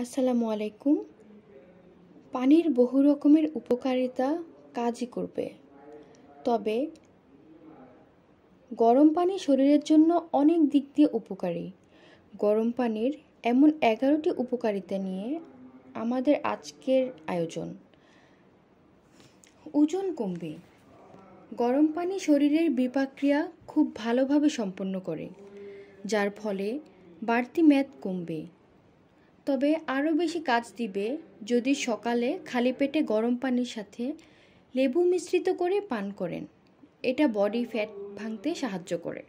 আসসালামু আলাইকুম পানির বহু রকমের উপকারিতা কাজই করবে তবে গরম পানি শরীরের জন্য অনেক দিক দিয়ে উপকারী গরম পানির এমন এগারোটি উপকারিতা নিয়ে আমাদের আজকের আয়োজন ওজন কমবে গরম পানি শরীরের বিপাক্রিয়া খুব ভালোভাবে সম্পন্ন করে যার ফলে বাড়তি মেদ কমবে তবে আরও বেশি কাজ দিবে যদি সকালে খালি পেটে গরম পানির সাথে লেবু মিশ্রিত করে পান করেন এটা বডি ফ্যাট ভাঙতে সাহায্য করে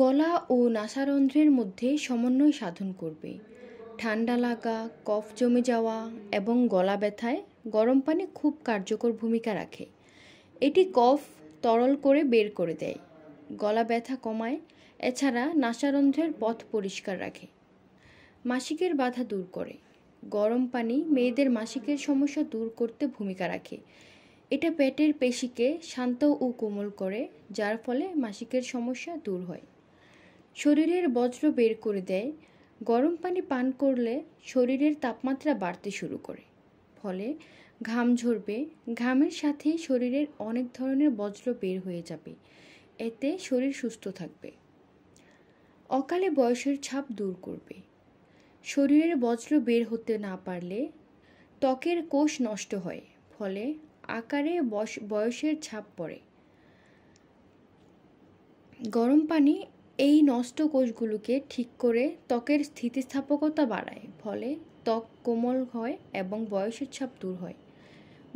গলা ও নাসারন্ধ্রের মধ্যে সমন্বয় সাধন করবে ঠান্ডা লাগা কফ জমে যাওয়া এবং গলা ব্যথায় গরম পানি খুব কার্যকর ভূমিকা রাখে এটি কফ তরল করে বের করে দেয় গলা ব্যথা কমায় এছাড়া নাসারন্ধ্রের পথ পরিষ্কার রাখে মাসিকের বাধা দূর করে গরম পানি মেয়েদের মাসিকের সমস্যা দূর করতে ভূমিকা রাখে এটা পেটের পেশিকে শান্ত ও কোমল করে যার ফলে মাসিকের সমস্যা দূর হয় শরীরের বজ্র বের করে দেয় গরম পানি পান করলে শরীরের তাপমাত্রা বাড়তে শুরু করে ফলে ঘাম ঝরবে ঘামের সাথে শরীরের অনেক ধরনের বজ্র বের হয়ে যাবে এতে শরীর সুস্থ থাকবে অকালে বয়সের ছাপ দূর করবে শরীরের বজ্র বের হতে না পারলে ত্বকের কোষ নষ্ট হয় ফলে আকারে বয়সের ছাপ পড়ে গরম পানি এই নষ্ট কোষগুলোকে ঠিক করে ত্বকের স্থিতিস্থাপকতা বাড়ায় ফলে ত্বক কোমল হয় এবং বয়সের ছাপ দূর হয়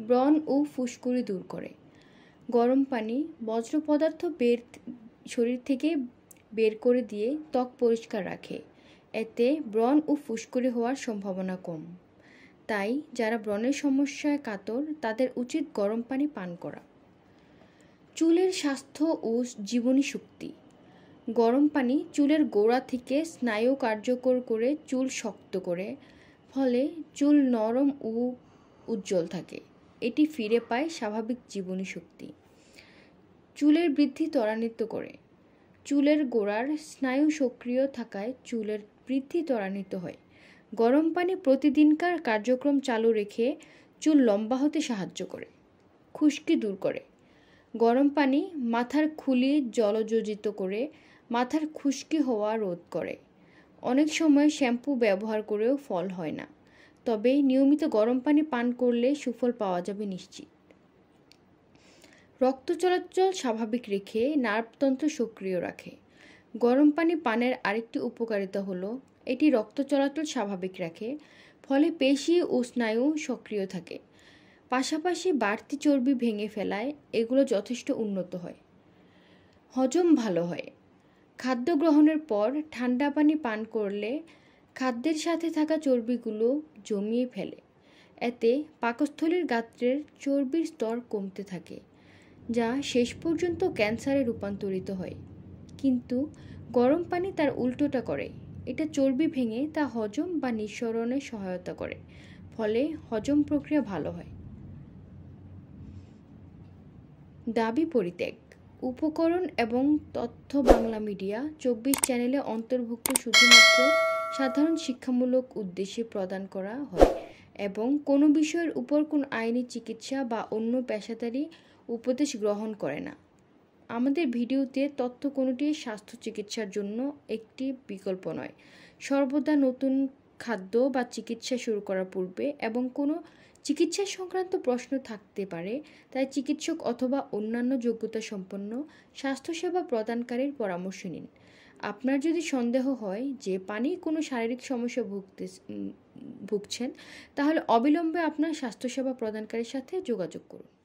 ব্রণ ও ফুসকুড়ি দূর করে গরম পানি বজ্র পদার্থ বের শরীর থেকে বের করে দিয়ে ত্বক পরিষ্কার রাখে এতে ব্রণ ও ফুসকুড়ি হওয়ার সম্ভাবনা কম তাই যারা ব্রণের সমস্যায় কাতর তাদের উচিত গরম পানি পান করা চুলের স্বাস্থ্য ও জীবনী শক্তি গরম পানি চুলের গোড়া থেকে স্নায়ু কার্যকর করে চুল শক্ত করে ফলে চুল নরম ও উজ্জ্বল থাকে এটি ফিরে পায় স্বাভাবিক জীবনী শক্তি চুলের বৃদ্ধি ত্বরান্বিত করে চুলের গোড়ার স্নায়ু সক্রিয় থাকায় চুলের বৃদ্ধি ত্বরান্বিত হয় গরম পানি প্রতিদিনকার কার্যক্রম চালু রেখে চুল লম্বা হতে সাহায্য করে খুশকি দূর করে গরম পানি মাথার খুলি জলযোজিত করে মাথার খুশকি হওয়া রোধ করে অনেক সময় শ্যাম্পু ব্যবহার করেও ফল হয় না তবে নিয়মিত গরম পানি পান করলে সুফল পাওয়া যাবে নিশ্চিত রক্ত চলাচল স্বাভাবিক রেখে নার্ভতন্ত্র সক্রিয় রাখে গরম পানি পানের আরেকটি উপকারিতা হলো এটি রক্ত চলাচল স্বাভাবিক রাখে ফলে পেশি ও স্নায়ু সক্রিয় থাকে পাশাপাশি বাড়তি চর্বি ভেঙে ফেলায় এগুলো যথেষ্ট উন্নত হয় হজম ভালো হয় খাদ্য গ্রহণের পর ঠান্ডা পানি পান করলে খাদ্যের সাথে থাকা চর্বিগুলো জমিয়ে ফেলে এতে পাকস্থলীর গাত্রের চর্বির স্তর কমতে থাকে যা শেষ পর্যন্ত ক্যান্সারে রূপান্তরিত হয় কিন্তু গরম পানি তার উল্টোটা করে এটা চর্বি ভেঙে তা হজম বা নিঃসরণে সহায়তা করে ফলে হজম প্রক্রিয়া ভালো হয় দাবি পরিত্যাগ উপকরণ এবং তথ্য বাংলা মিডিয়া চব্বিশ চ্যানেলে অন্তর্ভুক্ত শুধুমাত্র সাধারণ শিক্ষামূলক উদ্দেশ্যে প্রদান করা হয় এবং কোনো বিষয়ের উপর কোন আইনি চিকিৎসা বা অন্য পেশাদারী উপদেশ গ্রহণ করে না আমাদের ভিডিওতে তথ্য কোনোটি স্বাস্থ্য চিকিৎসার জন্য একটি বিকল্প নয় সর্বদা নতুন খাদ্য বা চিকিৎসা শুরু করার পূর্বে এবং কোনো চিকিৎসা সংক্রান্ত প্রশ্ন থাকতে পারে তাই চিকিৎসক অথবা অন্যান্য যোগ্যতা সম্পন্ন স্বাস্থ্যসেবা প্রদানকারীর পরামর্শ নিন আপনার যদি সন্দেহ হয় যে পানি কোনো শারীরিক সমস্যা ভুগতে ভুগছেন তাহলে অবিলম্বে আপনার স্বাস্থ্যসেবা প্রদানকারীর সাথে যোগাযোগ করুন